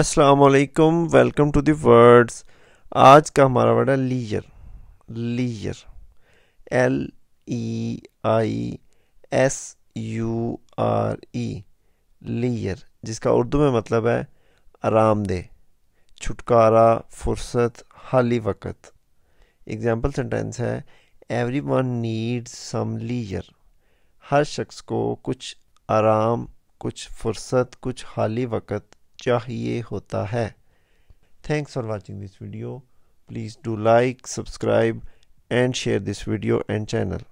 असलकम welcome to thirds आज का हमारा वर्ड है layer layer L E I S U R E layer जिसका उर्दू में मतलब है आरामदेह छुटकारा फुर्सत हाली वक़्त एग्ज़ाम्पल सेंटेंस है एवरी वन नीड्स सम लीयर हर शख्स को कुछ आराम कुछ फुर्सत कुछ हाली वक़्त चाहिए होता है thanks for watching this video please do like subscribe and share this video and channel